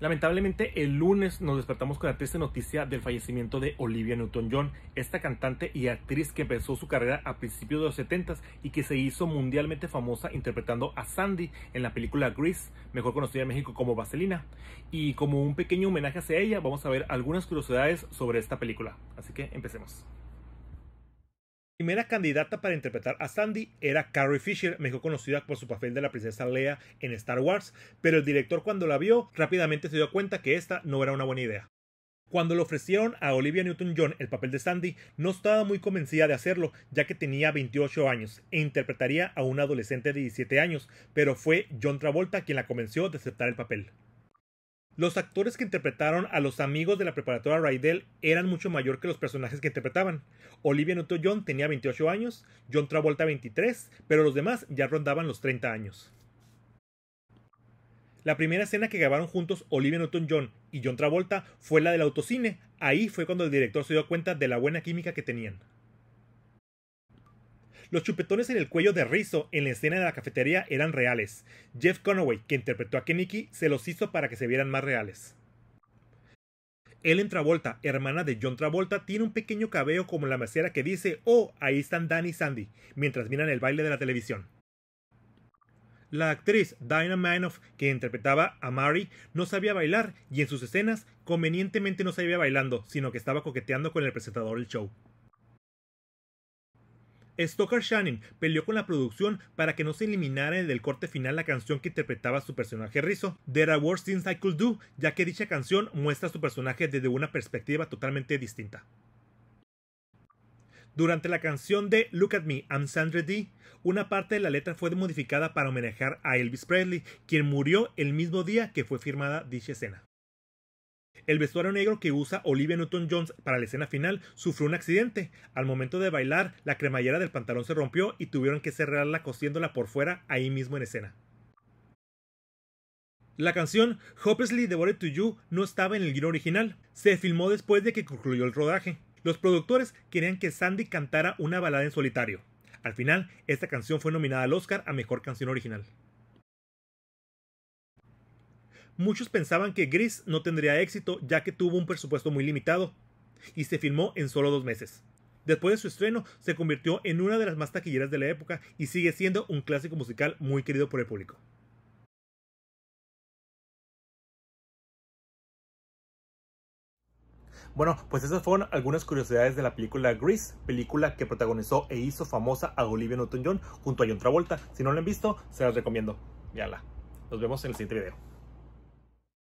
Lamentablemente, el lunes nos despertamos con la triste noticia del fallecimiento de Olivia Newton-John, esta cantante y actriz que empezó su carrera a principios de los 70 y que se hizo mundialmente famosa interpretando a Sandy en la película Grease, mejor conocida en México como Vaselina. Y como un pequeño homenaje hacia ella, vamos a ver algunas curiosidades sobre esta película. Así que empecemos primera candidata para interpretar a Sandy era Carrie Fisher, mejor conocida por su papel de la princesa Leia en Star Wars, pero el director cuando la vio rápidamente se dio cuenta que esta no era una buena idea. Cuando le ofrecieron a Olivia Newton-John el papel de Sandy, no estaba muy convencida de hacerlo, ya que tenía 28 años e interpretaría a una adolescente de 17 años, pero fue John Travolta quien la convenció de aceptar el papel. Los actores que interpretaron a los amigos de la preparatoria Rydell eran mucho mayor que los personajes que interpretaban. Olivia Newton-John tenía 28 años, John Travolta 23, pero los demás ya rondaban los 30 años. La primera escena que grabaron juntos Olivia Newton-John y John Travolta fue la del autocine. Ahí fue cuando el director se dio cuenta de la buena química que tenían. Los chupetones en el cuello de Rizzo en la escena de la cafetería eran reales. Jeff Conaway, que interpretó a Kenny, se los hizo para que se vieran más reales. Ellen Travolta, hermana de John Travolta, tiene un pequeño cabello como la mesera que dice, oh, ahí están Danny y Sandy, mientras miran el baile de la televisión. La actriz Diana Manoff, que interpretaba a Mary, no sabía bailar y en sus escenas convenientemente no sabía bailando, sino que estaba coqueteando con el presentador del show. Stoker Shannon peleó con la producción para que no se eliminara en el corte final la canción que interpretaba su personaje Rizzo, There Are Worse Things I Could Do, ya que dicha canción muestra a su personaje desde una perspectiva totalmente distinta. Durante la canción de Look at Me, I'm Sandra D, una parte de la letra fue modificada para homenajear a Elvis Presley, quien murió el mismo día que fue firmada dicha escena. El vestuario negro que usa Olivia Newton-Jones para la escena final sufrió un accidente. Al momento de bailar, la cremallera del pantalón se rompió y tuvieron que cerrarla cosiéndola por fuera ahí mismo en escena. La canción Hopelessly Devoted to You no estaba en el guion original. Se filmó después de que concluyó el rodaje. Los productores querían que Sandy cantara una balada en solitario. Al final, esta canción fue nominada al Oscar a Mejor Canción Original muchos pensaban que Gris no tendría éxito ya que tuvo un presupuesto muy limitado, y se filmó en solo dos meses. Después de su estreno, se convirtió en una de las más taquilleras de la época y sigue siendo un clásico musical muy querido por el público. Bueno, pues esas fueron algunas curiosidades de la película Grease, película que protagonizó e hizo famosa a Olivia Newton-John junto a John Travolta. Si no la han visto, se las recomiendo. Yala. Nos vemos en el siguiente video.